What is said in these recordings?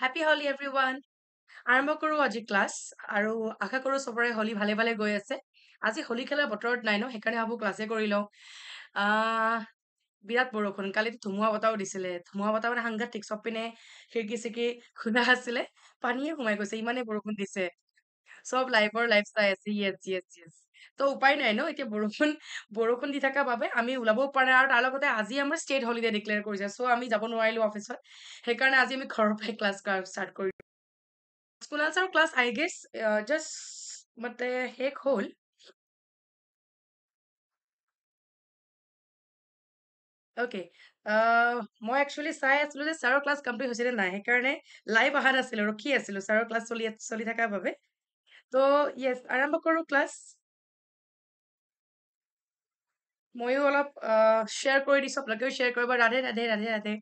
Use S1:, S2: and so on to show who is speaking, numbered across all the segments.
S1: Happy হলি everyone আৰম্ভ কৰোঁ আজি ক্লাছ
S2: আৰু আশা কৰোঁ চবৰে হলি ভালে ভালে গৈ আছে আজি হলি খেলাৰ বতৰত নাই ন সেইকাৰণে ভাবোঁ ক্লাছে কৰি লওঁ বিৰাট বৰষুণ কালিতো ধুমুহা বতাহো দিছিলে ধুমুহা বতাহ মানে সাংঘাটিক চবপিনে খিৰিকী চিকি খোলা আছিলে পানীয়ে সোমাই গৈছে ইমানে বৰষুণ দিছে চব লাইফৰ লাইফ চাই আছে য়েছ য়েছ য়েছ তো উপায় নাই ন এতিয়া বৰষুণ বৰষুণ দি থকা বাবে আমি ওলাবও পৰা নাই আৰু তাৰ লগতে আজি আমাৰ ষ্টেট হলিডে ডিক্লেয়াৰ কৰিছে চ' আমি যাব নোৱাৰিলোঁ অফিচত
S1: সেইকাৰণে আজি আমি ঘৰৰ পৰাই ক্লাছ ষ্টাৰ্ট কৰিলোঁ school class I guess just মতে শেষ হ'ল অ'কে মই একচুৱেলি চাই আছিলোঁ যে ছাৰৰ
S2: ক্লাছ কমপ্লিট হৈছেনে নাই সেইকাৰণে লাইভ অহা নাছিলোঁ ৰখি আছিলোঁ ছাৰৰ ক্লাছ চলি চলি থকাৰ বাবে তো য়েছ আৰম্ভ কৰোঁ ক্লাছ ময়ো অলপ শ্বেয়াৰ কৰি দিছোঁ আপোনালোকেও শ্বেয়াৰ কৰিব ৰাধে ৰাধে ৰাধে ৰাধে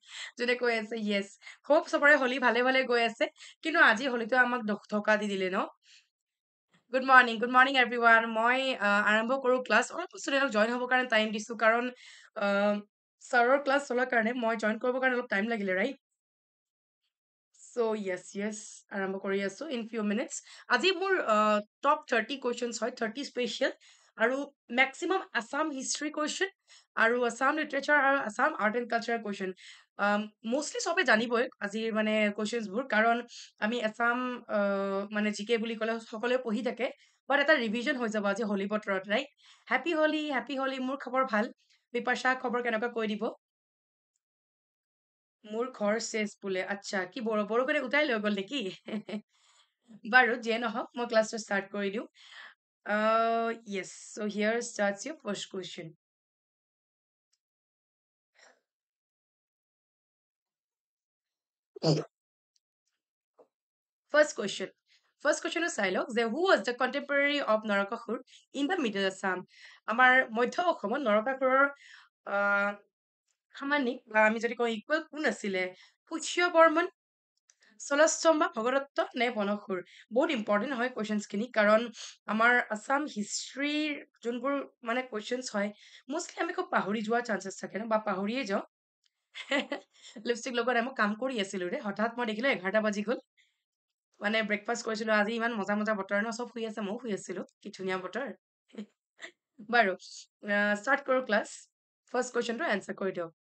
S2: যোনে কৈ আছে য়েছ হোপ চবৰে হলি ভালে ভালে গৈ আছে কিন্তু আজি হলিটো আমাক থকা দি দিলে ন good morning good morning everyone মই আৰম্ভ কৰোঁ ক্লাছ অলপ ষ্টুডেণ্টক জইন হ'ব কাৰণে টাইম দিছোঁ কাৰণ ছাৰৰ ক্লাছ চলাৰ কাৰণে মই জইন কৰিবৰ কাৰণে অলপ টাইম লাগিলে ৰাইট চ' য়েছ য়েছ আৰম্ভ কৰি আছোঁ ইন ফিউ মিনিটছ আজি মোৰ টপ থাৰ্টি কুৱেশ্যনছ হয় থাৰ্টি স্পেচিয়েল আৰু মেক্সিমাম আছাম হিষ্ট্ৰী কুৱেশ্যন আৰু আছাম লিটাৰেচাৰ আৰু Assam art and culture question mostly চবে জানিবই আজিৰ মানে কুৱেশ্যনছবোৰ কাৰণ আমি আছাম মানে জি কে বুলি ক'লে সকলোৱে পঢ়ি থাকে বাট এটা ৰিভিজন হৈ যাব আজি হোলী বতৰত right happy Holi happy Holi মোৰ খবৰ ভাল বিপাশা খবৰ কেনেকুৱা কৈ দিব মোৰ ঘৰ চেচ বোলে আচ্ছা কি বৰ বড়ো বড়োকৈ উঠাই লৈ গ'ল নেকি বাৰু যিয়ে নহওক মই ক্লাছটো
S1: ষ্টাৰ্ট কৰি দিওঁ yes so' here starts you first question first question first কুৱেশ্যনটো চাই লওক যে
S2: who was the contemporary of Narakasur in the middle Assam আমাৰ মধ্য অসমত নৰকাসুৰৰ সামানিক বা আমি যদি কওঁ ইকুৱেল কোন আছিলে পুষ্য বৰ্মন চলাশ্ৰম বা ভগদত্ত নে বনসুৰ বহুত ইম্পৰ্টেণ্ট হয় কুৱেশ্যনছখিনি কাৰণ আমাৰ আছাম হিষ্ট্ৰীৰ যোনবোৰ মানে কুৱেশ্যনছ হয় মোষ্টলি আমি খুব পাহৰি যোৱাৰ চান্সেছ থাকে ন বা পাহৰিয়ে যাওঁ লিপষ্টিক লগোৱাৰ মই কাম কৰি আছিলোঁ হঠাৎ মই দেখিলোঁ এঘাৰটা বাজি গ'ল মানে ব্ৰেকফাষ্ট কৰিছিলো আজি ইমান মজা মজা বতৰ
S1: ন চব শুই আছে ময়ো শুই আছিলো কি ধুনীয়া বতৰ বাৰু ষ্টাৰ্ট কৰো ক্লাছ ফাৰ্ষ্ট কুৱেশ্যনটো এনচাৰ কৰি দিয়ক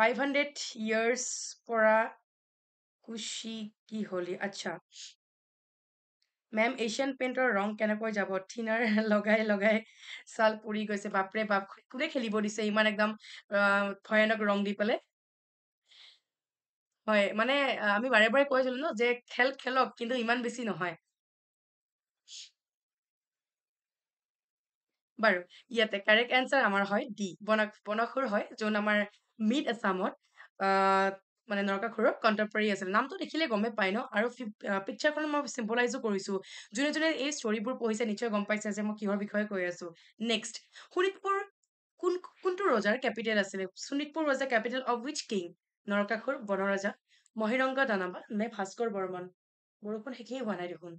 S1: ফাইভ হাণ্ড্ৰেড ইয়াৰ্ছ পৰা কুচি কি হলি আচ্ছা
S2: মেম এছিয়ান পেইণ্টৰ ৰং কেনেকৈ যাব থিনাৰ লগাই লগাই ছাল পৰি গৈছে বাপৰে বাপ কোনে খেলিব দিছে ইমান একদম ভয়ানক ৰং দি পেলাই হয় মানে আমি বাৰে বাৰে কৈ আছিলো ন যে খেল খেলক কিন্তু ইমান বেছি নহয় বাৰু ইয়াতে কাৰেক্ট এনচাৰ আমাৰ হয় ডি বনাসুৰ হয় যোন আমাৰ মিড আছামত মানে নৰকাসুৰৰ কণ্টেম্পৰী আছিল নামটো দেখিলে গমেই পাই ন আৰু পিকচাৰখন মই চিম্পলাইজো কৰিছোঁ যোনে যোনে এই ষ্টৰিবোৰ পঢ়িছে নিশ্চয় গম পাইছে যে মই কিহৰ বিষয়ে কৈ আছো নেক্সট শোণিতপুৰ কোন কোনটো ৰজাৰ কেপিটেল আছিলে শোণিতপুৰ ৰজা capital of which king Narakasur Banaraja Mahiranga Danava নে ভাস্কৰ বৰ্মন বৰষুণ সেইখিনি হোৱা নাই দেখোন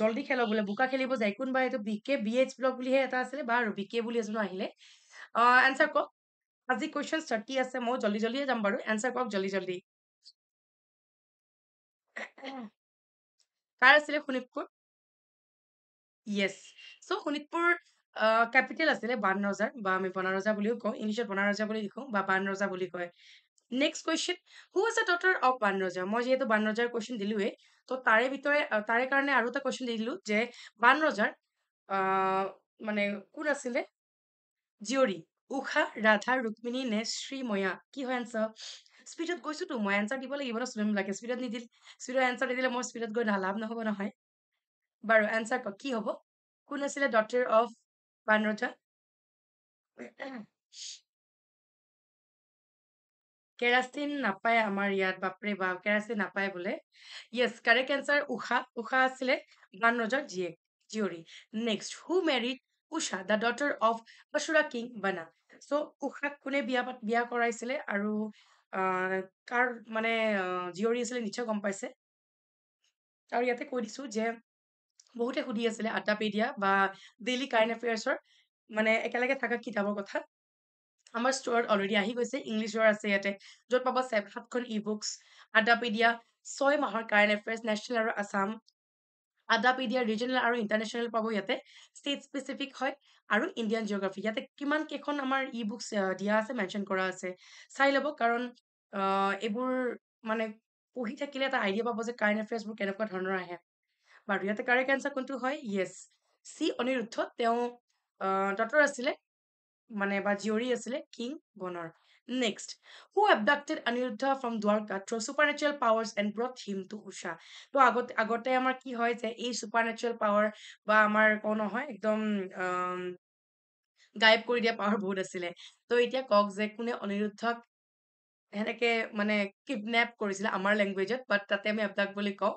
S2: জল্দি খেল বোলে বোকা খেলিব যায় কোনবা এইটো B K B H block বুলিহে এটা আছিলে বাৰু বি কে বুলি এজনো আহিলে এনচাৰ
S1: কওক আজি কুৱেশ্যন থাৰ্টি আছে মই জল্দি জল্দিয়ে যাম বাৰু এনচাৰ কওক জল্দি জল্দি কাৰ আছিলে Sonitpur yes so' Sonitpur capital আছিলে বান ৰজাৰ বা আমি বনা ৰজা
S2: বুলিও কওঁ ইংলিছত বনা ৰজা বুলি লিখোঁ বা বান ৰজা বুলি কয় নেক্সট কুৱেশ্যন হু আছ ডটাৰ অফ বান ৰজা মই যিহেতু বান ৰজাৰ কুৱেশ্যন দিলোঁৱেই তো তাৰে ভিতৰে তাৰে কাৰণে আৰু এটা কুৱেশ্যন দি দিলোঁ যে বান ৰজাৰ মানে কোন আছিলে জীয়ৰী উষা ৰাধা ৰুক্মিণী নে শ্ৰীময়া কি হয় এনচাৰ স্পীডত গৈছোঁতো মই এনচাৰ দিব লাগিব ন ষ্টুডেণ্টবিলাকে স্পীডত নিদিল স্পীডত এনচাৰ নিদিলে মই স্পীডত গৈ নালাভ নহ'ব নহয় বাৰু এনচাৰ
S1: কি হ'ব কোন আছিলে ডটাৰ অফ পাণ ৰজা কেৰাচিন নাপায় আমাৰ ইয়াত বাপৰে
S2: বাপ কেৰাচিন নাপায় বোলে yes correct answer Usha Usha আছিলে বান ৰজাৰ জীয়েক জীয়ৰী next who married Usha the daughter of বসুৰা কিং বানা চ' উষাক কোনে বিয়া পাত বিয়া কৰাইছিলে আৰু কাৰ মানে জীয়ৰী আছিলে নিশ্চয় গম পাইছে আৰু ইয়াতে কৈ দিছোঁ যে বহুতে সুধি আছিলে আড্ডাপেডিয়া বা ডেইলি কাৰেণ্ট এফেয়াৰ্ছৰ মানে একেলগে থকা কিতাপৰ কথা আমাৰ ষ্ট'ৰত অলৰেডি আহি গৈছে ইংলিছৰ আছে ইয়াতে য'ত পাব চেপ সাতখন ই বুকছ আড্ডাপেডিয়া ছয় মাহৰ কাৰেণ্ট এফেয়াৰ্ছ নেশ্যনেল আৰু আছাম আড্ডাপেডিয়া ৰিজনেল আৰু ইণ্টাৰনেশ্যনেল পাব ইয়াতে ষ্টেট স্পেচিফিক হয় আৰু ইণ্ডিয়ান জিঅ'গ্ৰাফি ইয়াতে কিমান কেইখন আমাৰ ই বুকছ দিয়া আছে মেনশ্যন কৰা আছে চাই ল'ব কাৰণ এইবোৰ মানে পঢ়ি থাকিলে এটা আইডিয়া পাব যে কাৰেণ্ট এফেয়াৰ্ছবোৰ কেনেকুৱা ধৰণৰ আহে বাৰু ইয়াতে কাৰেক্ট এনচাৰ কোনটো হয় য়েছ চি অনিৰুদ্ধ তেওঁ তাঁতৰ আছিলে মানে বা জীয়ৰী আছিলে কিং বনৰ next who abducted Aniruddha from Dwarka through' supernatural powers and brought him to Usha তো আগতে আগতে আমাৰ কি হয় যে এই ছুপাৰ নেচাৰেল পাৱাৰ বা আমাৰ কওঁ নহয় একদম গায়ব কৰি দিয়া পাৱাৰ বহুত আছিলে তো এতিয়া কওক যে কোনে অনিৰুদ্ধক সেনেকে মানে কিডনেপ কৰিছিলে আমাৰ লেংগুৱেজত বাট তাতে আমি আপডাক বুলি কওঁ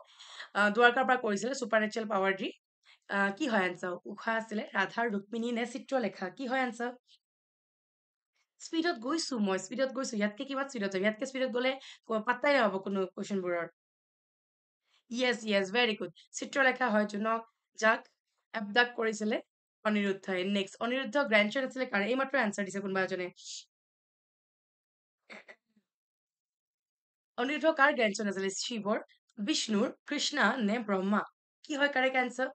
S2: দুৱাৰকাৰ পৰা কৰিছিলে ছুপাৰ নেচাৰেল পাৱাৰ দি কি হয় এনচাৰ উষা আছিলে ৰাধাৰ ৰুক্মিণী নে চিত্ৰলেখা কি হয় এনচাৰ স্পীডত গৈছো মই স্পীডত গৈছো ইয়াতকে কিবা স্পীডত যাম ইয়াতকে স্পীডত গ'লে পাত্তাই নহ'ব কোনো কুৱেশ্যনবোৰৰ yes yes very good Chitralekha হয় জুনক যাক এপডাক কৰিছিলে অনিৰুদ্ধই নেক্সট অনিৰুদ্ধ গ্ৰেণ্ড চেন আছিলে কাৰণ এইমাত্ৰ এনচাৰ দিছে কোনোবা এজনে অনিৰুদ্ধ কাৰ গ্ৰেণ্ডচন আছিলে শিৱৰ বিষ্ণুৰ কৃষ্ণা নে ব্ৰহ্মা কি হয় কাৰেক্ট এনচাৰ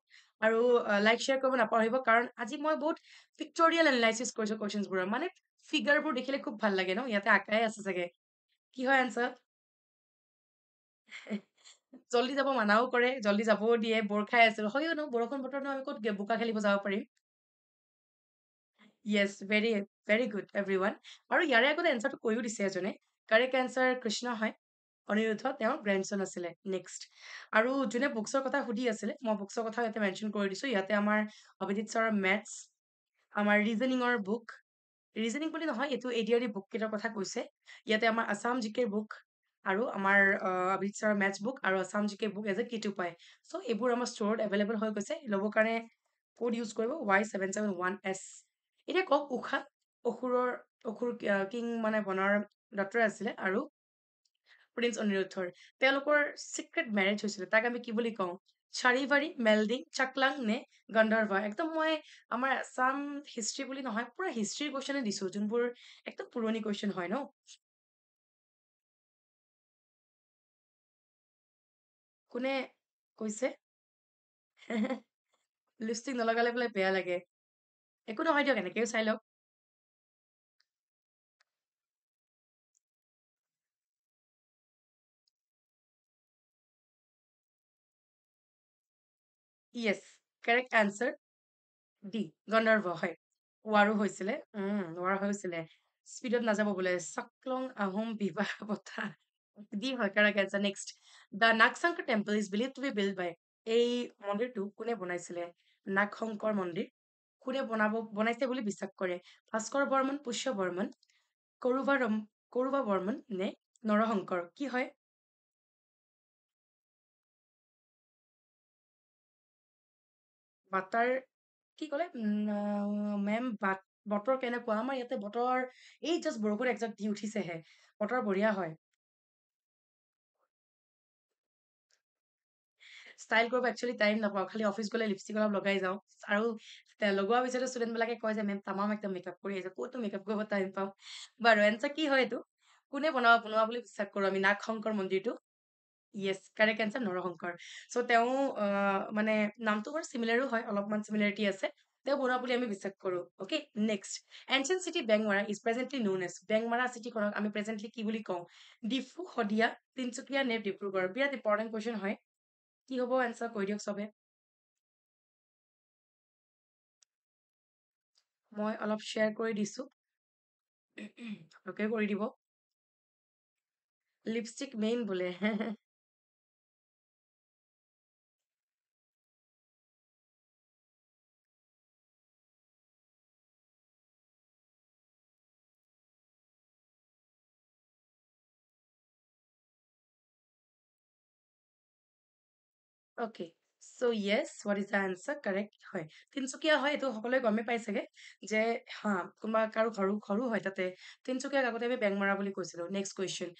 S2: আৰু লাইক শ্বেয়াৰ কৰিব নাপাহৰিব কাৰণ আজি মই বহুত পিক্টৰিয়েল এনালাইচিছ কৰিছো কুৱেশ্যনবোৰৰ মানে ফিগাৰবোৰ দেখিলে খুব ভাল লাগে ন ইয়াতে আকাই আছে চাগে কি হয় এনচাৰ জল্দি যাব মানাও কৰে জলদি যাবও দিয়ে বৰ খাই আছে হয় ন বৰষুণ বতৰ ন আমি ক'ত বোকা খেলিব যাব পাৰিম yes very very good everyone আৰু ইয়াৰে আগতে এনচাৰটো কৈও দিছে এজনে কাৰেক্ট এনচাৰ কৃষ্ণ হয় অনিৰুদ্ধ তেওঁৰ গ্ৰেণ্ডচন আছিলে নেক্সট আৰু যোনে বুকছৰ কথা সুধি আছিলে মই বুকছৰ কথা ইয়াতে মেনশ্যন কৰি দিছোঁ ইয়াতে আমাৰ অভিজিৎ ছাৰৰ মেথছ আমাৰ ৰিজনিঙৰ বুক ৰিজনিং বুলি নহয় এইটো এ ডি আৰ ডি বুককেইটাৰ কথা কৈছে ইয়াতে আমাৰ আছাম জি কে বুক আৰু আমাৰ অভিজিৎ ছাৰৰ মেথছ বুক আৰু Assam G K book as a কিটো পায় চ' এইবোৰ আমাৰ ষ্ট'ৰত এভেইলেবল হৈ গৈছে ল'বৰ কাৰণে ক'ড ইউজ কৰিব Y seven seven one S এতিয়া কওক উষা অসুৰৰ অসুৰ কিং মানে বনৰ ডক্টৰ আছিলে আৰু প্ৰিন্স অনিৰুদ্ধৰ তেওঁলোকৰ চিক্ৰেট মেৰেজ হৈছিলে তাক আমি কি বুলি কওঁ চাৰি বাৰী মেলডিং চাকলাং নে গণ্ডৰ্ভ একদম মই আমাৰ আছাম হিষ্ট্ৰী বুলি নহয় পুৰা হিষ্ট্ৰীৰ কুৱেশ্যনে দিছো
S1: যোনবোৰ একদম পুৰণি কুৱেশ্যন হয় ন কোনে কৈছে লিপষ্টিক নলগালে বোলে বেয়া লাগে একো নহয় দিয়ক এনেকেও চাই লওক yes correct answer D Gandharva হয় ৱাৰো হৈছিলে ৱাৰ
S2: হৈছিলে স্পীডত নাযাব বোলে চকলং আহোম বিবাহ বঠা ডি হয় correct answer next the Nagshankar temple is believe to be build by এই মন্দিৰটো কোনে বনাইছিলে নাগশংকৰ মন্দিৰ কোনে বনাব বনাইছে বুলি বিশ্বাস কৰে ভাস্কৰ বৰ্মন
S1: পুষ্য বৰ্মন কৰোবা ৰম কৰোবা বৰ্মন নে নৰশংকৰ কি হয় বাটাৰ কি ক'লে মেম বাট কেনেকুৱা আমাৰ ইয়াতে বতৰ এই জাষ্ট বৰষুণ একজেক্ট দি উঠিছেহে বতৰ বঢ়িয়া হয় ষ্টাইল কৰিব একচুৱেলি টাইম নাপাওঁ খালি অফিচ গ'লে লিপষ্টিক
S2: অলপ লগাই যাওঁ আৰু লগোৱা পিছতো ষ্টুডেণ্টবিলাকে কয় যে মেম তামাম একদম মেকআপ কৰি আহিছে ক'তো মেকআপ কৰিব টাইম পাওঁ বাৰু এনচাৰ কি হয় এইটো কোনে বনাব বনোৱা বুলি বিশ্বাস কৰো আমি নাগ শংকৰ মন্দিৰটো য়েছ কাৰেক্ট এনচাৰ নৰশংকৰ চ' তেওঁ মানে নামটো বাৰু চিমিলাৰো হয় অলপমান চিমিলাৰিটি আছে তেওঁ বনোৱা বুলি আমি বিশ্বাস কৰোঁ okay next ancient city Bengmara is presently known as Bengmara চিটিখনক আমি প্ৰেজেণ্টলি কি বুলি কওঁ ডিফু শদিয়া তিনিচুকীয়া
S1: নে ডিব্ৰুগড় বিৰাট ইম্পৰ্টেণ্ট কুৱেশ্যন হয় কি হ'ব এনচাৰ কৈ দিয়ক চবে মই অলপ শ্বেয়াৰ কৰি দিছোঁ আপোনালোকে কৰি দিব লিপষ্টিক মেইন বোলে okay so' yes what is the answer
S2: correct হয় তিনিচুকীয়া হয় এইটো সকলোৱে গমেই পাইছেগৈ যে হাঁ কোনোবা কাৰো ঘৰো ঘৰো হয় তাতে তিনিচুকীয়াক আগতে আমি বেংমৰা বুলি কৈছিলোঁ নেক্সট কুৱেশ্যন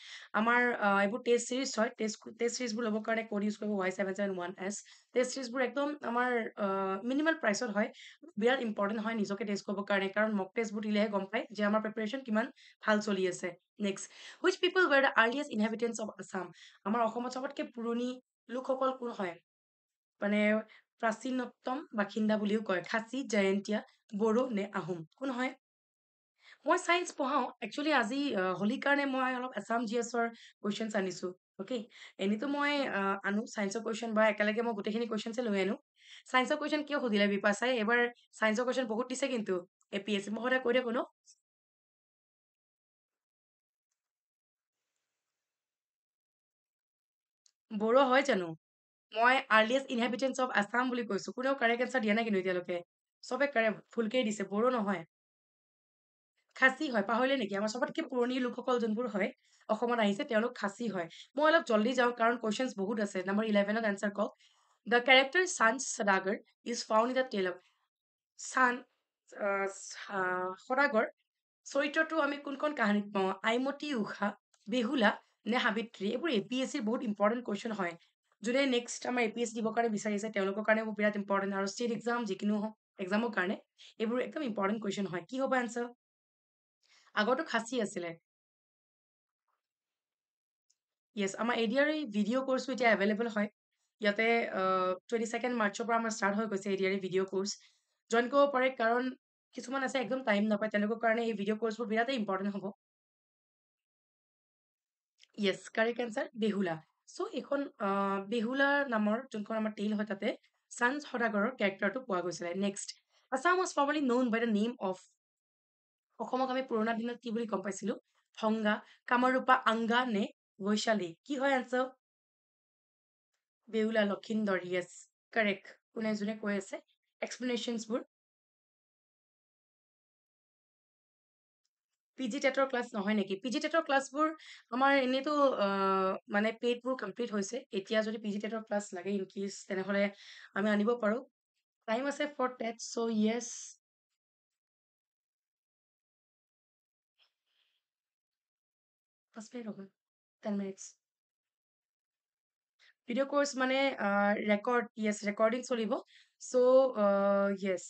S2: আমাৰ এইবোৰ টেষ্ট ছিৰিজ হয় টেষ্ট টেষ্ট ছিৰিজবোৰ ল'বৰ কাৰণে ক'ড ইউজ কৰিব Y seven seven one S test ছিৰিজবোৰ একদম আমাৰ মিনিমাম প্ৰাইচত হয় বিৰাট ইম্পৰ্টেণ্ট হয় নিজকে টেষ্ট কৰিবৰ কাৰণে কাৰণ মক টেষ্টবোৰ দিলেহে গম পায় যে আমাৰ প্ৰিপেৰেশ্যন কিমান ভাল চলি আছে next which people were the earliest inhabitants of Assam আমাৰ অসমত চবতকৈ পুৰণি লোকসকল কোন হয় মানে প্ৰাচীনতম বাসিন্দা বুলিও কয় খাচী জয়ন্তীয়া বড়ো নে আহোম কোন হয় মই ছায়েন্স পঢ়াওঁ একচুৱেলি আজি হোলীৰ কাৰণে মই অলপ এছাম জি এছৰ কুৱেশ্যনছ আনিছোঁ অ'কে এনেইতো মই আনো ছায়েন্সৰ কুৱেশ্যন বা একেলগে মই গোটেইখিনি কুৱেশ্যনছে লৈ আনো ছায়েন্সৰ কুৱেশ্যন
S1: কিয় সুধিলে বিপা চাই এইবাৰ ছায়েন্সৰ কুৱেশ্যন বহুত দিছে কিন্তু এ পি এছ চি সদায় কৈ থাকোঁ ন বড়ো হয় জানো মই আৰ্লিয়েষ্ট ইনহেবিটেঞ্চ অফ আছাম বুলি কৈছোঁ কোনেও কাৰেক্ট
S2: এনচাৰ দিয়া নাই কিন্তু এতিয়ালৈকে চবে কাৰেক্ট ফুলকেই দিছে বড়ো নহয় খাচী হয় পাহৰিলে নেকি আমাৰ চবতকৈ পুৰণি লোকসকল যোনবোৰ হয় অসমত আহিছে তেওঁলোক খাচী হয় মই অলপ জল্দি যাওঁ কাৰণ কুৱেশ্যনছ বহুত আছে নাম্বাৰ ইলেভেনত এনচাৰ কওক the character Chand Sadagar is found in the tale of Chand Sadagar চৰিত্ৰটো আমি কোনখন কাহিনীত পাওঁ আইমতী উষা বেহুলা নে সাবিত্ৰী এইবোৰ এ পি এছ চিৰ বহুত ইম্পৰ্টেণ্ট কুৱেশ্যন হয় যোনে নেক্সট আমাৰ এ পি এছ দিবৰ কাৰণে বিচাৰিছে তেওঁলোকৰ কাৰণে বিৰাট ইম্পৰ্টেণ্ট আৰু ষ্টেট এক্সাম যিকোনো হওক এক্সামৰ কাৰণে এইবোৰ একদম ইম্পৰ্টেণ্ট কুৱেশ্যন হয় কি হ'ব এনচাৰ আগতো খাচী আছিলে য়েছ আমাৰ এডিয়াৰ এই ভিডিঅ' কোৰ্চটো এতিয়া এভেইলেবল হয় ইয়াতে টুৱেণ্টি ছেকেণ্ড মাৰ্চৰ পৰা আমাৰ ষ্টাৰ্ট হৈ গৈছে এডিয়াৰী ভিডিঅ' কৰ্চ জইন কৰিব পাৰে কাৰণ কিছুমান আছে একদম টাইম নাপায় তেওঁলোকৰ কাৰণে এই ভিডিঅ' কোৰ্চবোৰ বিৰাটেই ইম্পৰ্টেণ্ট হ'ব yes correct answer Behula so' এইখন বিহুলা নামৰ যোনখন আমাৰ টেইল হয় তাতে চাঞ্জ সদাগৰৰ কেৰেক্টাৰটো পোৱা গৈছিলে next Assam was formerly known by the name of অসমক আমি পুৰণা দিনত কি বুলি গম পাইছিলোঁ ভংগা কামৰূপা আংগা নে বৈশালী কি হয় আনচাৰ
S1: বেউলা লক্ষিণদৰ য়েছ কোনে যোনে কৈ আছে এক্সপ্লেনেশ্যনছবোৰ পি জি টেটৰ ক্লাছ নহয় নেকি পি জি টেটৰ ক্লাছবোৰ আমাৰ এনেইতো মানে
S2: পেইডবোৰ কমপ্লিট হৈছে এতিয়া যদি পি জি টেটৰ ক্লাছ লাগে ইনক্ৰিজ তেনেহ'লে আমি আনিব পাৰোঁ
S1: টাইম আছে for TET so' yes video'
S2: course মানে ৰেকৰ্ড য়েছ ৰেকৰ্ডিং চলিব চ' য়েছ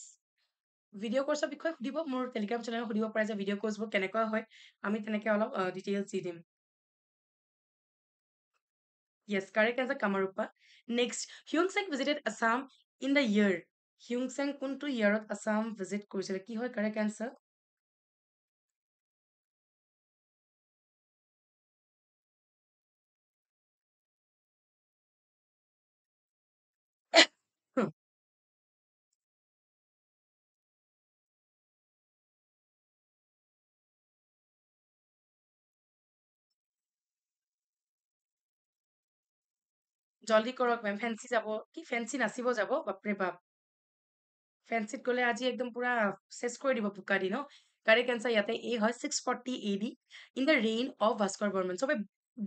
S2: ভিডিঅ' কৰ্চৰ বিষয়ে সুধিব মোৰ টেলিগ্ৰাম চেনেলত সুধিব পাৰে যে ভিডিঅ' কৰ্চবোৰ কেনেকুৱা হয় আমি তেনেকৈ অলপ ডিটেইলছ দি দিম yes correct as a Kamarupa next Hiuen Tsang visited Assam in the year
S1: Hiuen Tsang কোনটো ইয়েৰত আছাম ভিজিট কৰিছিলে কি হয় কাৰেক্ট এনচাৰ জলদি কৰক মেম ফেঞ্চি যাব কি ফেঞ্চি নাচিব যাব বাপৰে বাপ
S2: ফেঞ্চিত গ'লে আজি একদম পুৰা চেচ কৰি দিব পোকা দি ন কাৰে এনচাৰ ইয়াতে এ হয় six forty A D in the reign of Bhaskar Barman চবে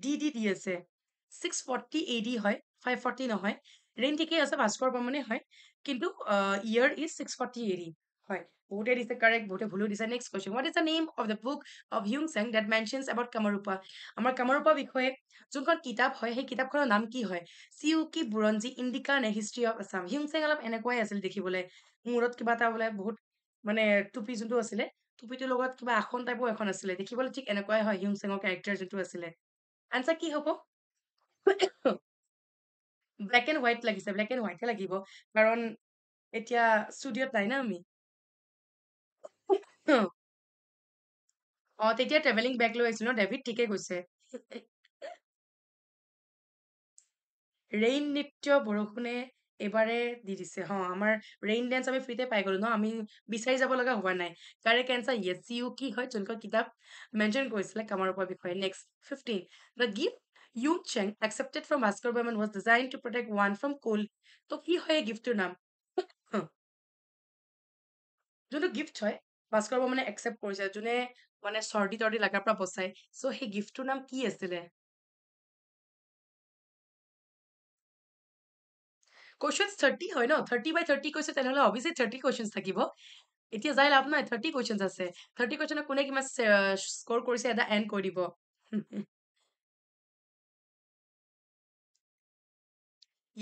S2: ডি ডি দি আছে ছিক্স ফৰ্টি এ ডি হয় ফাইভ ফৰ্টি নহয় ৰেইন ঠিকেই আছে ভাস্কৰ বৰ্মনে হয় কিন্তু year is six forty A D হয় বহুতে দিছে কাৰেক্ট বহুতে ভুলো দিছে next question what is the name of the book of Hiuen Tsang that mentions about Kamarupa আমাৰ কামৰূপা বিষয়ে যোনখন কিতাপ হয় সেই কিতাপখনৰ নাম কি হয় চি ইউ কি বুৰঞ্জী ইণ্ডিকা নে হিষ্ট্ৰী অফ আছাম হিউং চেং অলপ এনেকুৱাই আছিল দেখিবলৈ মূৰত কিবা এটা বোলে বহুত মানে টুপি যোনটো আছিলে টুপিটোৰ লগত কিবা আসন টাইপো এখন আছিলে দেখিবলৈ ঠিক এনেকুৱাই হয় হিউং চেঙৰ কেৰেক্টাৰ যোনটো আছিলে আনচাৰ কি হ'ব
S1: ব্লেক এণ্ড হোৱাইট লাগিছে ব্লেক এণ্ড হোৱাইটে লাগিব কাৰণ এতিয়া ষ্টুডিঅ'ত নাই না আমি অ তেতিয়া ট্ৰেভেলিং বেগ লৈ আহিছিলোঁ ন ডেভিড ঠিকে কৈছে
S2: ৰেইন নৃত্য বৰষুণে এইবাৰে দি দিছে হ আমাৰ ৰেইন ডেন্স আমি ফ্ৰীতে পাই গ'লো ন আমি বিচাৰি যাব লগা হোৱা নাই কাৰে কেঞ্চাৰ য়েছ ইউ কি হয় যোনখন কিতাপ মেনশ্যন কৰিছিলে কামাৰ ওপৰৰ বিষয়ে next fifteen the gift Hiuen Tsang accepted from Bhaskar Barman was design to protect one from cold ত' কি হয় এই গিফ্টটোৰ নাম
S1: যোনটো গিফ্ট হয় ভাস্কৰ বৰ্মনে একচেপ্ট কৰিছে যোনে মানে চৰ্দি তৰ্দি লগাৰ পৰা বচাই চ' সেই গিফ্টটোৰ নাম কি আছিলে কুৱেশ্যনছ থাৰ্টি হয় ন থাৰ্টি বাই থাৰ্টি কৈছে
S2: তেনেহ'লে অভিয়াছলি থাৰ্টি কুৱেশ্যনছ থাকিব এতিয়া যাই লাভ নাই থাৰ্টি কুৱেশ্যনছ আছে থাৰ্টি কুৱেশ্যনত কোনে কিমান
S1: স্ক'ৰ কৰিছে এটা এণ্ড কৰি দিব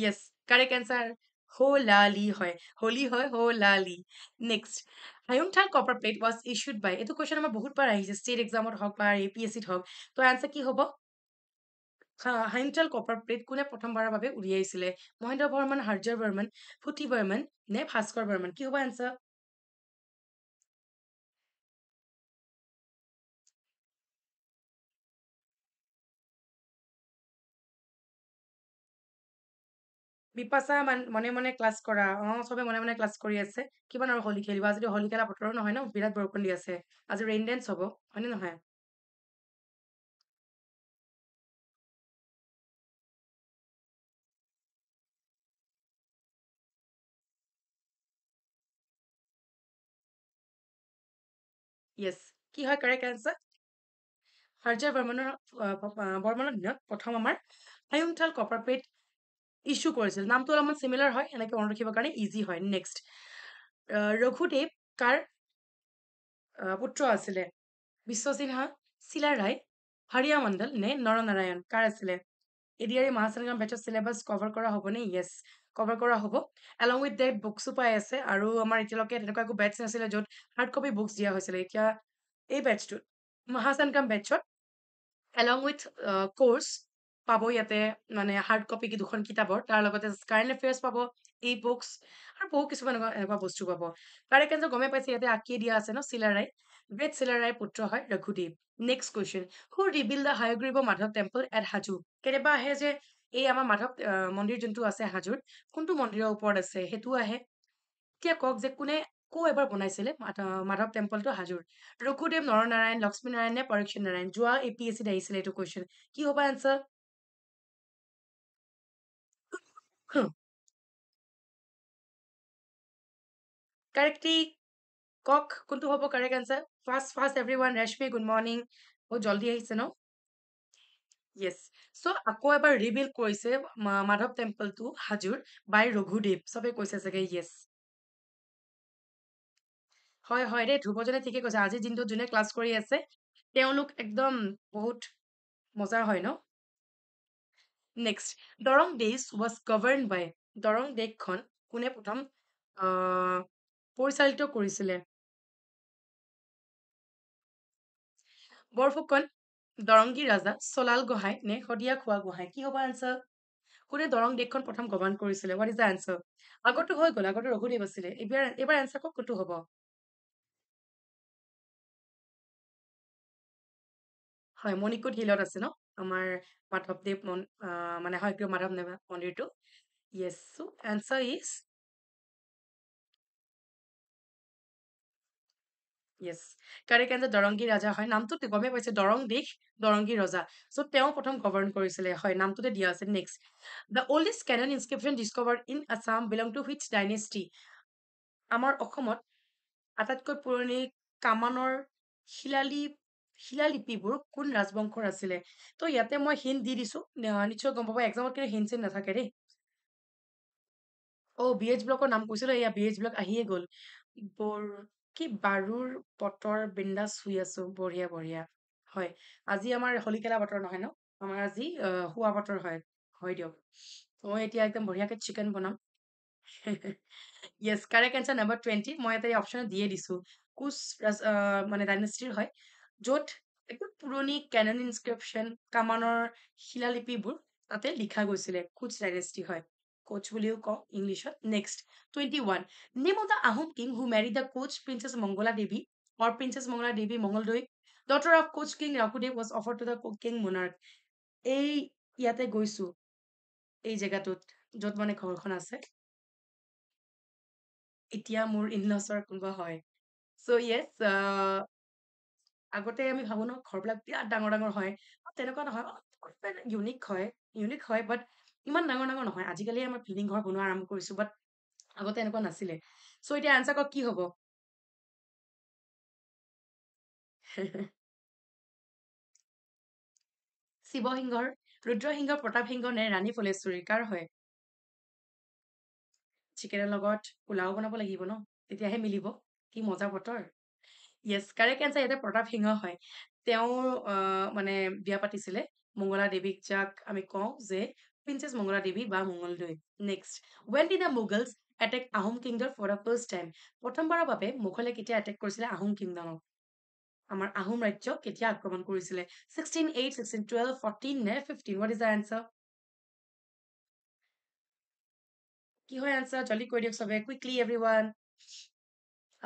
S1: য়েছ কাৰেক্ট এনচাৰ হ'লালি হয় হ'লি
S2: হয় হ'লালি next Hayunthal copper plate was issued by এইটো কুৱেশ্যন আমাৰ বহুত বাৰ আহিছে ষ্টেট এক্সামত হওক বা এ পি এছ চিত হওক তো এনচাৰ কি হ'ব হায়ুংথাল
S1: কপাৰ প্লেট কোনে প্ৰথমবাৰৰ বাবে উলিয়াইছিলে মহেন্দ্ৰ বৰ্মন হাৰ্য বৰ্মন ফুটি বৰ্মন নে ভাস্কৰ বৰ্মন কি হ'ব এনচাৰ বিপাচা মনে মনে ক্লাছ কৰা অ চবে মনে মনে ক্লাছ কৰি আছে কিমান আৰু হলি খেলিবা আজি হলি খেলা বতৰ নহয় ন বিৰাট বৰষুণ আছে আজি ৰেইন ডেন্স হব হয়নে নহয় য়েছ কি হয় কাৰেক্ট এনচাৰ হাৰ্য বৰ্মনৰ বৰ্মনৰ দিনত প্ৰথম আমাৰ
S2: আয়ুংঠাল কপাৰপেট ইছ্যু কৰিছিল নামটো অলপমান চিমিলাৰ হয় এনেকৈ মনত ৰাখিবৰ কাৰণে ইজি হয় নেক্সট ৰঘুদেৱ কাৰ পুত্ৰ আছিলে বিশ্ব সিনহা চিলা ৰায় হাৰিয়া মণ্ডল নে নৰনাৰায়ণ কাৰ আছিলে এডিয়াৰী মহাচেনগ্ৰাম বেটছ চিলেবাছ কভাৰ কৰা হ'বনে য়েছ কভাৰ কৰা হ'ব এলং উইথ ডেট বুকছো পাই আছে আৰু আমাৰ এতিয়ালৈকে তেনেকুৱা একো বেটছ নাছিলে য'ত হাৰ্ড কপি বুকছ দিয়া হৈছিলে এতিয়া এই বেটছটোত মহাচেনগ্ৰাম বেটছত এলং উইথ ক'ৰ্ছ পাব ইয়াতে মানে হাৰ্ড কপি দুখন কিতাপৰ তাৰ লগতে কাৰেণ্ট এফেয়াৰ্ছ পাব ই বুকছ আৰু বহুত কিছুমান এনেকুৱা বস্তু পাব তাৰে কেন্দ্ৰ গমে পাইছে ইয়াতে আঁকিয়ে দিয়া আছে ন চিলাৰাই গ্ৰেট চিলাৰাই পুত্ৰ হয় Raghudev next question who rebuild the Hayagriva Madhav temple at Hajo কেতিয়াবা আহে যে এই আমাৰ মাধৱ মন্দিৰ যোনটো আছে হাজুৰ কোনটো মন্দিৰৰ ওপৰত আছে সেইটো আহে এতিয়া কওক যে কোনে কো এবাৰ বনাইছিলে মাধৱ টেম্পলটো হাজুৰ ৰঘুদেৱ নৰনাৰায়ণ
S1: লক্ষ্মী নাৰায়ণ নে পৰেশ নাৰায়ণ যোৱা এ পি এছ চিত আহিছিলে এইটো কুৱেশ্যন কি হ'ব এনচাৰ কাৰেক্টলি কওক কোনটো হ'ব correct answer first first everyone Reshmi
S2: good morning বহুত জল্দি আহিছে ন য়েছ চ' আকৌ এবাৰ ৰিবিল কৰিছে মাধৱ টেম্পলটো হাজোৰ বাই ৰঘুদেৱ চবেই কৈছে চাগে য়েছ
S1: হয় হয় দেই ধ্ৰুৱজনে ঠিকেই কৈছে আজি যোনটো যোনে ক্লাছ কৰি আছে তেওঁলোক একদম বহুত মজাৰ হয় ন next Darrang days was govern by Darrang দেশখন কোনে প্ৰথম পৰিচালিত কৰিছিলে বৰফুকন দৰংগী ৰাজা চলাল গোহাঁই নে সদিয়া খোৱা গোহাঁই কি হ'ব আনচাৰ কোনে দৰং দেশখন প্ৰথম গভাৰ্ণ কৰিছিলে হোৱাট ইজ দ্য আনচাৰ আগতো হৈ গ'ল আগতে ৰঘুদেৱ আছিলে এইবাৰ এইবাৰ এনচাৰ কওক ক'তো হ'ব হয় মণিকুট হিলত আছে ন আমাৰ মাধৱদেৱ
S2: মানে হয় মাধৱদেৱ মন্দিৰটো দৰংগী ৰজা হয় নামটোত গমেই পাইছে দৰং দেশ দৰংগী ৰজা চ' তেওঁ প্ৰথম গভৰ্ণ কৰিছিলে হয় নামটোতে দিয়া আছে next the oldest cannon inscription discover in Assam belong to which dynasty আমাৰ অসমত আটাইতকৈ পুৰণি কামানৰ শিলালিপ বোৰ কোন ৰাজবংশৰ আছিলে তো ইয়াতে মই হিণ্ট দি দিছো নিশ্চয় গম পাব এক্সামত কিন্তু হিণ্ট চিন নাথাকে দেই অ' বি এইচ ব্লকৰ নাম কৈছিলোঁ এয়া বি এইচ ব্লক আহিয়ে গ'ল বৰ কি বাৰুৰ বতৰ বিন্দা চুই আছো বঢ়িয়া বঢ়িয়া হয় আজি আমাৰ হলিকেলা বতৰ নহয় ন আমাৰ আজি শোৱা বতৰ হয় হয় দিয়ক মই এতিয়া একদম বঢ়িয়াকৈ চিকেন বনাম yes correct answer number twenty মই এটা অপশ্যনত দিয়ে দিছোঁ কোচ মানে ডাইনেষ্টিৰ হয় য'ত একদম পুৰণি কেনন ইনস্ক্ৰিপশ্যন কামানৰ শিলালিপিবোৰ তাতে লিখা গৈছিলে কোচ ডাইনেষ্টি হয় কোচ বুলিও কওঁ ইংলিছত next twenty one name of the Ahom king who marry the Koch princess Mangala Devi or princess Mangala Devi Mangaldai daughter of Koch king Raghudev was offer to the king monarch এই ইয়াতে গৈছো
S1: এই জেগাটোত য'ত মানে ঘৰখন আছে এতিয়া মোৰ ইনলছৰ কোনোবা হয় চ' য়েছ আগতে
S2: আমি ভাবো ন ঘৰ বিলাক বিৰাট ডাঙৰ ডাঙৰ হয় তেনেকুৱা নহয় ইউনিক হয় ইউনিক হয় বাট ইমান ডাঙৰ ডাঙৰ নহয় আজিকালি আমাৰ ফিলিং ঘৰ বনোৱা আৰম্ভ কৰিছো বাট আগতে এনেকুৱা নাছিলে
S1: চ' এতিয়া এনচাৰ কি হ'ব সিংহ ৰুদ্ৰসিংহ প্ৰতাপসিংহ নে ৰাণী ফলেশ্বৰী কাৰ হয় চিকেনৰ লগত পোলাও বনাব
S2: লাগিব ন তেতিয়াহে মিলিব কি মজা বতৰ য়েছ কাৰে কেঞ্চাৰ ইয়াতে প্ৰতাপ সিংহ হয় তেওঁৰ মানে বিয়া পাতিছিলে মংগলা দেৱীক যাক আমি কওঁ যে প্ৰিন্সেছ মংগলা দেৱী বা Mangaldai next when did the Mughals attack Ahom kingdom for the first time প্ৰথমবাৰৰ বাবে মোগলে কেতিয়া এটেক কৰিছিলে আহোম কিংডমক আমাৰ আহোম ৰাজ্য কেতিয়া আক্ৰমণ কৰিছিলে sixteen eight sixteen twelve fourteen নে fifteen what is the answer কি হয় এনচাৰ জলদি দিয়ক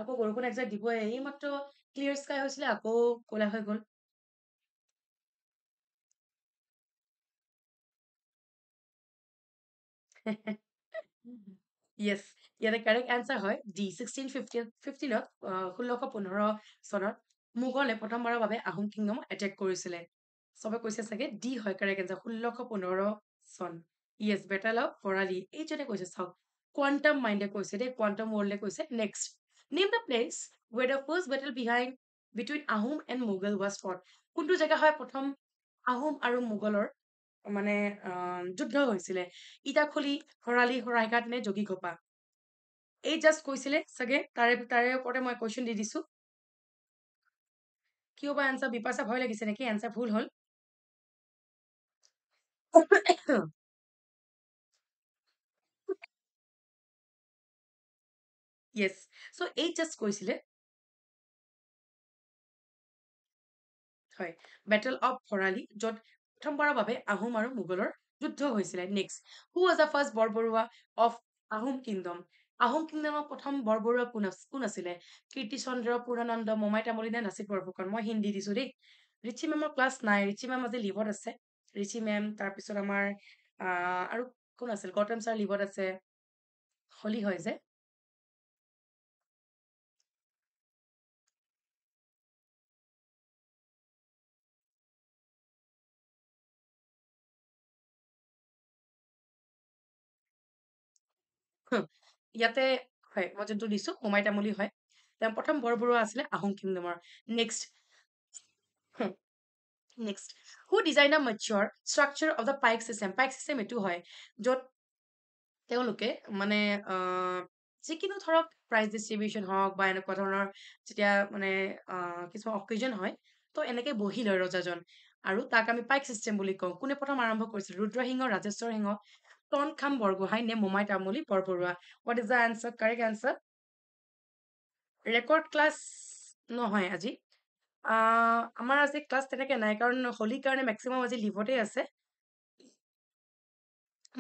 S1: আকৌ বৰষুণ এক্সাইট দিবই এই মাত্ৰ ক্লিয়াৰ স্কাই হৈছিলে আকৌ ক'লা হৈ গ'ল য়েছ ইয়াতে কাৰেক্ট এনচাৰ
S2: হয় ডি ছিক্সটিন ফিফটিন ফিফটিনত ষোল্লশ পোন্ধৰ চনত মোগলে প্ৰথমবাৰৰ বাবে আহোম কিংডম এটেক কৰিছিলে চবে কৈছে চাগে ডি হয় কাৰেক্ট এনচাৰ ষোল্লশ পোন্ধৰ চন য়েছ বেটেল অফ বৰালি এইজনে কৈছে চাওক কোৱাণ্টাম মাইণ্ডে কৈছে দেই কোৱাণ্টাম ৱৰ্ল্ডে কৈছে next Name the place where the first battle behind between Ahum and Mughal was fought. কোনটো জেগা হয় প্ৰথম আহোম আৰু মোগলৰ মানে যুদ্ধ হৈছিলে ইটাখলি শৰালি শৰাইঘাট নে যোগী ঘপা এই জাষ্ট
S1: কৈছিলে চাগে তাৰে তাৰে ওপৰতে মই কুৱেশ্যন দি দিছোঁ কিয় বা এনচাৰ বিপাচা ভয় লাগিছে নেকি এনচাৰ ভুল হ'ল য়েছ চ' এই জাষ্ট কৈছিলে হয় বেটল অৱ ভৰালী য'ত প্ৰথমবাৰৰ বাবে আহোম আৰু মোগলৰ যুদ্ধ
S2: হৈছিলে next who was the first Borbarua of Ahom kingdom Ahom কিংডমৰ প্ৰথম বৰবৰুৱা কোন কোন আছিলে কীৰ্তিচন্দ্ৰ পূৰ্ণানন্দ মোমাই তামলিনে নাচিব বৰফুকন মই হিন্দী দিছোঁ দেই ৰিচি মেমৰ ক্লাছ নাই ৰিচি মেম আজি লিভত আছে ৰিচি মেম তাৰপিছত আমাৰ
S1: আৰু কোন আছিল গৌতম ছাৰ লিভত আছে হলি হয় যে ইয়াতে হয় মই যোনটো দিছোঁ হোমাই তামুলি হয় তেওঁ প্ৰথম বৰবৰুৱা আছিলে আহোম কিংডমৰ next
S2: next who design a measure structure of the paik system paik system এইটো হয় য'ত তেওঁলোকে মানে যিকোনো ধৰক প্ৰাইজ ডিষ্ট্ৰিবিউশ্যন হওক বা এনেকুৱা ধৰণৰ যেতিয়া মানে কিছুমান অকেজন হয় তো এনেকৈ বহি লয় ৰজাজন আৰু তাক আমি পাইক ছিষ্টেম বুলি কওঁ কোনে প্ৰথম আৰম্ভ কৰিছিল ৰুদ্ৰসিংহ ৰাজেশ্বৰ সিংহ টনখাম বৰগোহাঁই নে Momai Tamuli Borbarua what is the answer correct answer record class নহয় আজি আমাৰ আজি ক্লাছ তেনেকৈ নাই কাৰণ হোলীৰ কাৰণে মেক্সিমাম আজি লিভতে আছে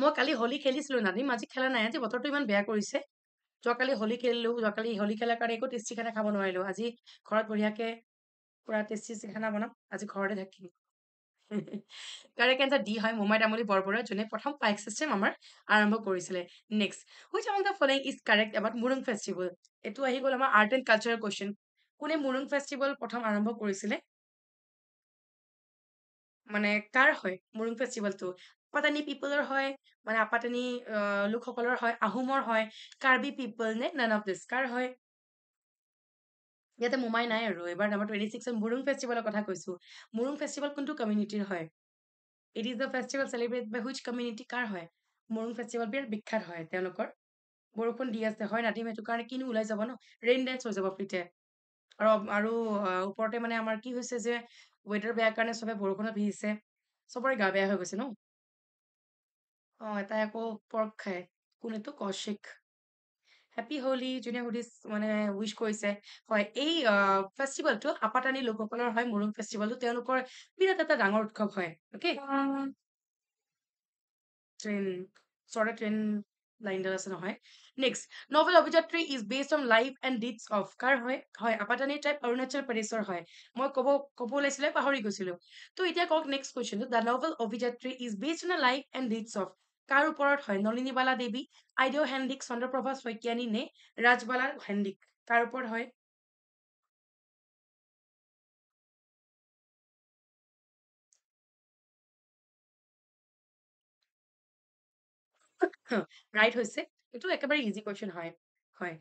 S2: মই কালি হোলী খেলিছিলোঁ নাদিম আজি খেলা নাই আজি বতৰটো ইমান বেয়া কৰিছে যোৱাকালি হোলী খেলিলোঁ যোৱাকালি হোলী খেলাৰ কাৰণে একো টেষ্টি খানা খাব নোৱাৰিলোঁ আজি ঘৰত বঢ়িয়াকৈ পূৰা টেষ্টি খানা বনাম আজি ঘৰতে থাকিম কাৰেক্ট এণ্টাৰ দি হয় মোমাই তামুলী বৰবৰুৱা যোনে প্ৰথম পাইক চিষ্টেম আমাৰ আৰম্ভ কৰিছিলে next which among the following is correct about Murung festival এইটো আহি গ'ল আমাৰ আৰ্ট এণ্ড কালচাৰেল কুৱেশ্যন কোনে মুৰুং ফেষ্টিভেল প্ৰথম আৰম্ভ কৰিছিলে মানে কাৰ হয় মুৰুং ফেষ্টিভেলটো আপাতানি পিপলৰ হয় মানে আপাতানি লোকসকলৰ হয় আহোমৰ হয় কাৰ্বি পিপল নে নান অফ দিছ ইয়াতে মোমাই নাই আৰু এইবাৰ নাম্বাৰ টুৱেণ্টি ছিক্সত মুৰুং ফেষ্টিভেলৰ কথা কৈছোঁ মুৰুং ফেষ্টিভেল কোনটো কমিউনিটিৰ হয় it is the festival celebrate by which community কাৰ হয় মুৰুং ফেষ্টিভেল বিৰাট বিখ্যাত হয় তেওঁলোকৰ বৰষুণ দি আছে হয় নাতিম সেইটো কাৰণে কিনো ওলাই যাব ন ৰেইন ডেন্স হৈ যাব ফিতে আৰু আৰু ওপৰতে মানে আমাৰ কি হৈছে যে ৱেডাৰ বেয়াৰ কাৰণে চবে বৰষুণত ভিজিছে চবৰে গা বেয়া হৈ গৈছে ন অঁ এটাই আকৌ পৰ্ক খায় কোনেতো কৌশিক হেপী হলি যোনে সুধি মানে উইচ কৰিছে হয় এই ফেষ্টিভেলটো আপাতানি লোকসকলৰ হয় মৰুণ ফেষ্টিভেলটো তেওঁলোকৰ বিৰাট এটা ডাঙৰ উৎসৱ হয় অ'কে ট্ৰেইন চৰে ট্ৰেইন লাইনডাল আছে নহয় next novel Abhijatri is based on life and deeds of কাৰ হয় হয় আপাতানি টাইপ অৰুণাচল প্ৰদেশৰ হয় মই ক'ব ক'ব ওলাইছিলে পাহৰি গৈছিলোঁ ত' এতিয়া কওক নেক্সট কুৱেশ্যনটো the novel Abhijatri is based on life and deeds
S1: of কাৰ ওপৰত হয় নলিনী বালা দেৱী আইদেউ হেন্দিক চন্দ্ৰপ্ৰভা শইকীয়ানী নে ৰাজবালা হেন্দিক কাৰ ওপৰত হয় ৰাইট হৈছে এইটো একেবাৰে ইজি কুৱেশ্যন হয় হয়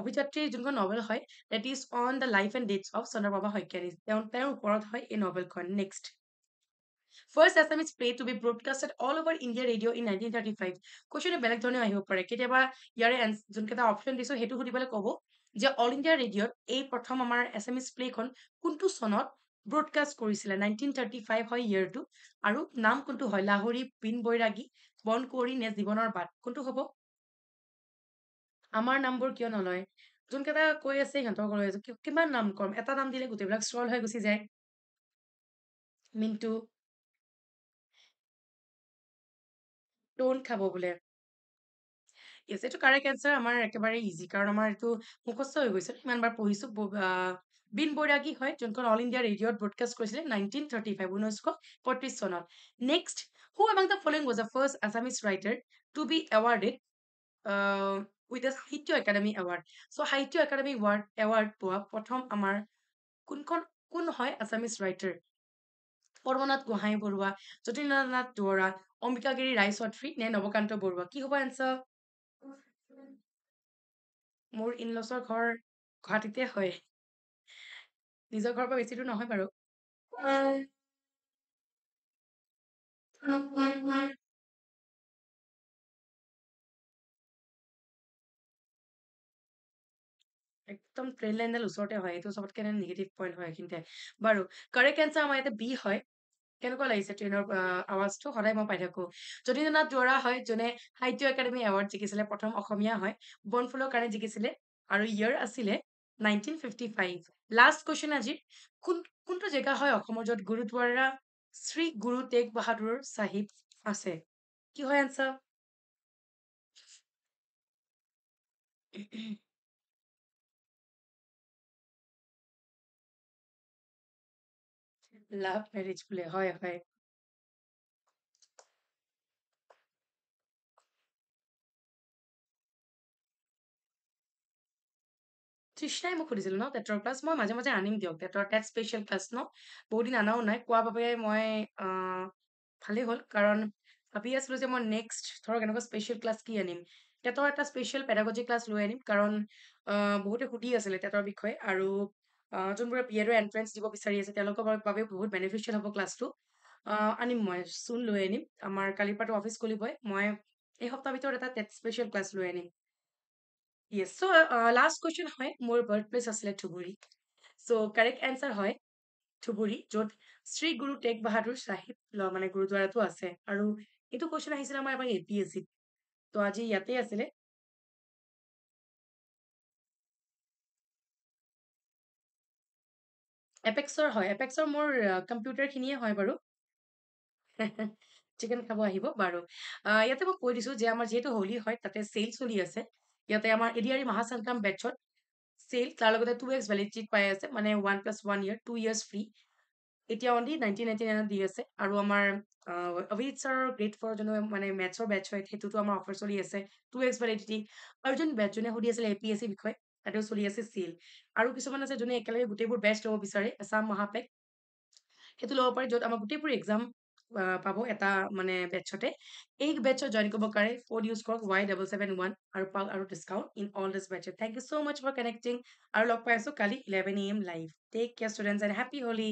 S2: অভিযাত্ৰীৰ যোনখন নভেল হয় that is on the life and deeds of Chandraprabha Saikiani তেওঁৰ ওপৰত হয় এই নভেলখন next first Assamese play to be broadcasted all over India radio' in nineteen thirty five কুৱেশ্যনে বেলেগ ধৰণেও আহিব পাৰে কেতিয়াবা ইয়াৰে যোনকেইটা অপশ্যন দিছোঁ সেইটো সুধিবলৈ ক'ব যে অল ইণ্ডিয়া ৰেডিঅ'ত এই প্ৰথম আমাৰ আছাম ইজ প্লেখন কোনটো চনত ব্ৰডকাষ্ট কৰিছিলে নাইনটিন থাৰ্টি ফাইভ হয় ইয়েৰটো আৰু নাম কোনটো হয় লাহৰী পিন বৈৰাগী বন কুঁৱৰী নে জীৱনৰ বাট কোনটো হ'ব আমাৰ নামবোৰ
S1: কিয় নলয় যোনকেইটা কৈ আছে সিহঁতক লৈ আছে কিমান নাম কম এটা নাম দিলে গোটেইবিলাক স্ক্ৰল হৈ গুচি যায় মিণ্টু ষ্ট'ন খাব বোলে ইয়েছ এইটো কাৰেক্ট এনচাৰ আমাৰ একেবাৰে ইজি
S2: কাৰণ আমাৰ এইটো মুখস্থ হৈ গৈছিল ইমানবাৰ পঢ়িছোঁ বিন বৈৰাগী হয় যোনখন অল ইণ্ডিয়া ৰেডিঅ'ত ব্ৰডকাষ্ট কৰিছিলে নাইনটিন থাৰ্টি ফাইভ ঊনৈছশ পঁয়ত্ৰিছ চনত next who among the following was the first Assamese writer to be awarded with the Sahitya Akademi award so' Sahitya Akademi ward award পোৱা প্ৰথম আমাৰ কোনখন কোন হয় আছামিজ ৰাইটাৰ পদ্মনাথ গোহাঁই বৰুৱা যতীন্দ্ৰনাথ দুৱৰা অম্বিকাগিৰি ৰায় চৌধুৰী নে নৱকান্ত বৰুৱা কি হ'ব এনচাৰ
S1: মোৰ ইনলছৰ ঘৰ গুৱাহাটীতে হয় নিজৰ ঘৰৰ পৰা বেছি দূৰ নহয় বাৰু একদম ট্ৰেইন লাইনডাল ওচৰতে হয় এইটো চবতকে নিগেটিভ পইণ্ট হয় এইখিনিতে বাৰু
S2: কাৰেক্ট এনচাৰ আমাৰ ইয়াতে বি হয় কেনেকুৱা লাগিছে ট্ৰেইনৰ আৱাজটো সদায় মই পাই থাকো যদি জনা দুৱৰা হয় যোনে সাহিত্য একাডেমি এৱাৰ্ড জিকিছিলে প্ৰথম অসমীয়া হয় বনফুলৰ কাৰণে জিকিছিলে আৰু ইয়াৰ আছিলে nineteen fifty five last question আজি কোন কোনটো জেগা হয় অসমৰ য'ত গুৰুদ্বাৰা শ্ৰী গুৰু টেগ বাহাদুৰ চাহিব আছে
S1: কি হয় এনচাৰ লাভ মেৰিজ বোলে হয় হয় তৃষ্ণাই মোক সুধিছিলো ন টেটৰ ক্লাছ মই মাজে মাজে আনিম দিয়ক টেটৰ টেট স্পেচিয়েল ক্লাছ ন
S2: বহুত দিন আনাও নাই কোৱাৰ বাবে মই ভালেই হ'ল কাৰণ ভাবি আছিলো যে মই নেক্সট ধৰক এনেকুৱা স্পেচিয়েল ক্লাছ কি আনিম টেটৰ এটা স্পেচিয়েল পেডাগজি ক্লাছ লৈ আনিম কাৰণ বহুতে সুধি আছিলে টেটৰ বিষয়ে আৰু যোনবোৰে পি এডৰ এণ্ট্ৰেঞ্চ দিব বিচাৰি আছে তেওঁলোকৰ বাবে বহুত বেনিফিচিয়েল হ'ব ক্লাছটো আনিম মই চোন লৈ আনিম আমাৰ কালিৰপৰাটো অফিচ খুলিবই মই এই সপ্তাহৰ ভিতৰত এটা টেট স্পেচিয়েল ক্লাছ লৈ আনিম য়েছ চ' লাষ্ট কুৱেশ্যন হয় মোৰ বাৰ্থ প্লেচ আছিলে ধুবুৰী চ' কাৰেক্ট এনচাৰ হয় ধুবুৰী য'ত শ্ৰী গুৰু টেগ বাহাদুৰ চাহিব মানে গুৰুদ্বাৰাটো আছে আৰু এইটো
S1: কুৱেশ্যন আহিছিলে আমাৰ এবাৰ এ পি এছ চিত ত' আজি ইয়াতে আছিলে এপেক্সৰ হয় এপেক্সৰ মোৰ কম্পিউটাৰখিনিয়ে হয় বাৰু চিকেন খাব আহিব বাৰু
S2: ইয়াতে মই কৈ দিছোঁ যে আমাৰ যিহেতু হোলী হয় তাতে চেল চলি আছে ইয়াতে আমাৰ এডিয়াৰী মাহাচাংকাম বেটছত চেল তাৰ লগতে টু এক্স ভেলিডিট পাই আছে মানে one plus one year two years free এতিয়া অনলি নাইনটিন নাইনটি নাইনত দি আছে আৰু আমাৰ অভিজিত ছাৰৰ গ্ৰেড ফ'ৰ যোনটো মানে মেথছৰ বেটছ হয় সেইটোতো আমাৰ অফাৰ চলি আছে টু এক্স ভেলিডিটি আৰু যোন বেটছজনে সুধি আছিলে এ পি এছ চি বিষয়ে তাতেও চলি আছে চিল আৰু কিছুমান আছে যোনে একেলগে গোটেইবোৰ বেষ্ট ল'ব বিচাৰে আছাম মহাপেক সেইটো ল'ব পাৰে য'ত আমাৰ গোটেইবোৰ এক্সাম পাব এটা মানে বেটছতে এই বেটছত জইন কৰিব পাৰে ফোন ইউজ কৰক ৱাই ডাবল ছেভেন ওৱান আৰু পাওক আৰু discount in all this batches
S1: thank you so' much for connecting আৰু লগ পাইছো কালি eleven A M live take care students and happy Holi